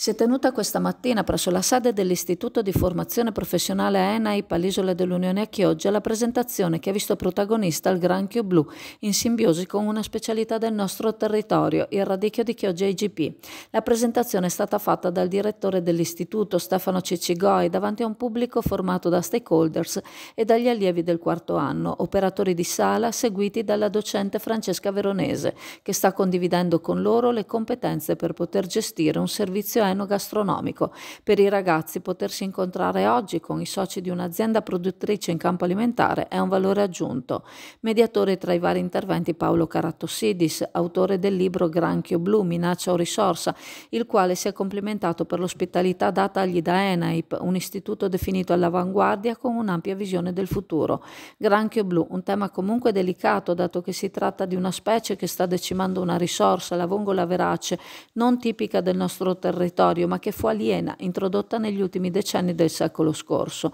si è tenuta questa mattina presso la sede dell'Istituto di Formazione Professionale ENAI Palisola dell'Unione a Chioggia la presentazione che ha visto protagonista il granchio blu in simbiosi con una specialità del nostro territorio, il radicchio di Chioggia IGP. La presentazione è stata fatta dal direttore dell'Istituto Stefano Cicigoi davanti a un pubblico formato da stakeholders e dagli allievi del quarto anno, operatori di sala seguiti dalla docente Francesca Veronese che sta condividendo con loro le competenze per poter gestire un servizio enogastronomico per i ragazzi potersi incontrare oggi con i soci di un'azienda produttrice in campo alimentare è un valore aggiunto. Mediatore tra i vari interventi Paolo Caratossidis, autore del libro Granchio Blu, Minaccia o Risorsa, il quale si è complimentato per l'ospitalità datagli da ENAIP, un istituto definito all'avanguardia con un'ampia visione del futuro. Granchio Blu, un tema comunque delicato dato che si tratta di una specie che sta decimando una risorsa, la vongola verace, non tipica del nostro territorio territorio ma che fu aliena, introdotta negli ultimi decenni del secolo scorso.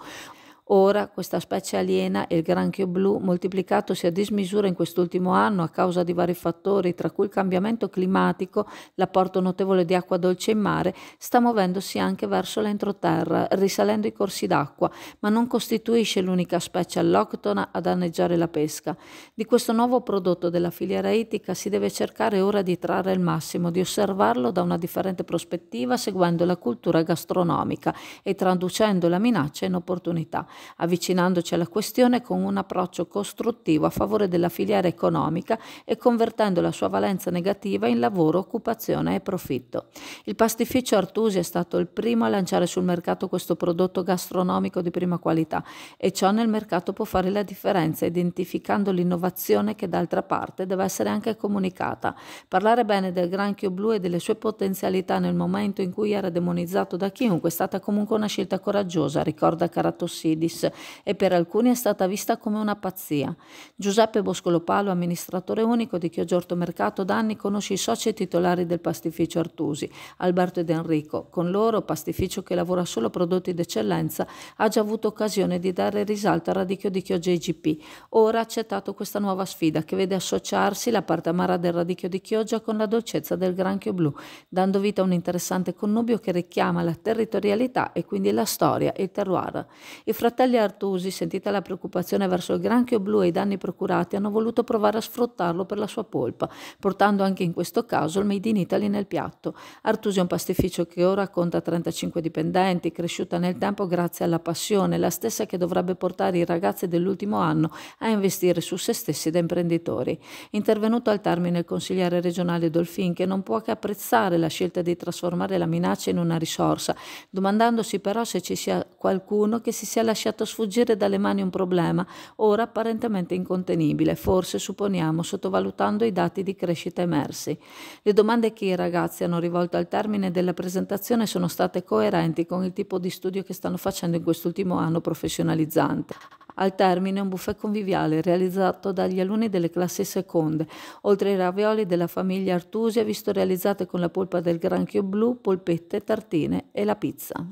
Ora questa specie aliena e il granchio blu, moltiplicatosi a dismisura in quest'ultimo anno a causa di vari fattori, tra cui il cambiamento climatico, l'apporto notevole di acqua dolce in mare, sta muovendosi anche verso l'entroterra, risalendo i corsi d'acqua, ma non costituisce l'unica specie alloctona a danneggiare la pesca. Di questo nuovo prodotto della filiera ittica si deve cercare ora di trarre il massimo, di osservarlo da una differente prospettiva seguendo la cultura gastronomica e traducendo la minaccia in opportunità avvicinandoci alla questione con un approccio costruttivo a favore della filiera economica e convertendo la sua valenza negativa in lavoro, occupazione e profitto. Il pastificio Artusi è stato il primo a lanciare sul mercato questo prodotto gastronomico di prima qualità e ciò nel mercato può fare la differenza identificando l'innovazione che d'altra parte deve essere anche comunicata. Parlare bene del granchio blu e delle sue potenzialità nel momento in cui era demonizzato da chiunque è stata comunque una scelta coraggiosa, ricorda Caratossidi Candidis e per alcuni è stata vista come una pazzia. Giuseppe Boscolopalo, amministratore unico di Chioggiorto Mercato, da anni conosce i soci e titolari del pastificio Artusi, Alberto ed Enrico. Con loro, pastificio che lavora solo prodotti d'eccellenza, ha già avuto occasione di dare risalto al radicchio di Chioggia IGP. Ora ha accettato questa nuova sfida che vede associarsi la parte amara del radicchio di Chioggia con la dolcezza del granchio blu, dando vita a un interessante connubio che richiama la territorialità e quindi la storia e il terroir. I fratelli fratelli Artusi, sentita la preoccupazione verso il granchio blu e i danni procurati, hanno voluto provare a sfruttarlo per la sua polpa, portando anche in questo caso il Made in Italy nel piatto. Artusi è un pastificio che ora conta 35 dipendenti, cresciuta nel tempo grazie alla passione, la stessa che dovrebbe portare i ragazzi dell'ultimo anno a investire su se stessi da imprenditori. Intervenuto al termine il consigliere regionale Dolfin, che non può che apprezzare la scelta di trasformare la minaccia in una risorsa, domandandosi però se ci sia qualcuno che si sia lasciato sfuggire dalle mani un problema, ora apparentemente incontenibile, forse, supponiamo, sottovalutando i dati di crescita emersi. Le domande che i ragazzi hanno rivolto al termine della presentazione sono state coerenti con il tipo di studio che stanno facendo in quest'ultimo anno professionalizzante. Al termine un buffet conviviale realizzato dagli alunni delle classi seconde, oltre ai ravioli della famiglia Artusia visto realizzate con la polpa del granchio blu, polpette, tartine e la pizza.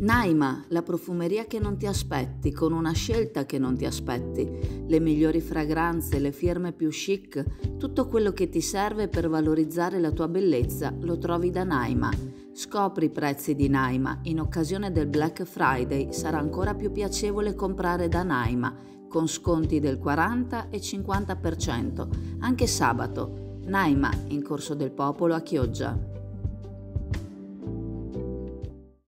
Naima, la profumeria che non ti aspetti, con una scelta che non ti aspetti, le migliori fragranze, le firme più chic, tutto quello che ti serve per valorizzare la tua bellezza lo trovi da Naima. Scopri i prezzi di Naima, in occasione del Black Friday sarà ancora più piacevole comprare da Naima, con sconti del 40 e 50%, anche sabato. Naima, in Corso del Popolo a Chioggia.